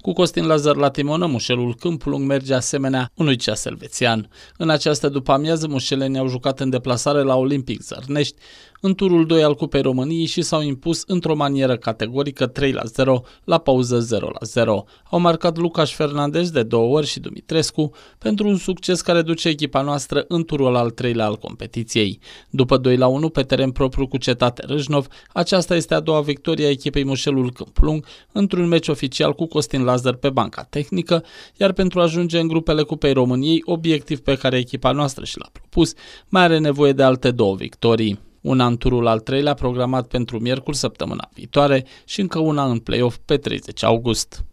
Cu Costin Lazar la timonă, mușelul Câmpulung merge asemenea unui ceas elvețian. În această după-amiază, mușelenii au jucat în deplasare la Olimpic Zărnești, în turul 2 al Cupei României și s-au impus într-o manieră categorică 3 la 0, la pauză 0 la 0. Au marcat Lucas Fernandez de două ori și Dumitrescu pentru un succes care duce echipa noastră în turul al treilea al competiției. După 2 la 1 pe teren propriu cu Cetate Râșnov, aceasta este a doua victorie a echipei Mușelul Câmpulung într-un meci oficial cu Costin laser pe banca tehnică, iar pentru a ajunge în grupele Cupei României, obiectiv pe care echipa noastră și l-a propus, mai are nevoie de alte două victorii una în turul al treilea programat pentru miercuri săptămâna viitoare și încă una în play-off pe 30 august.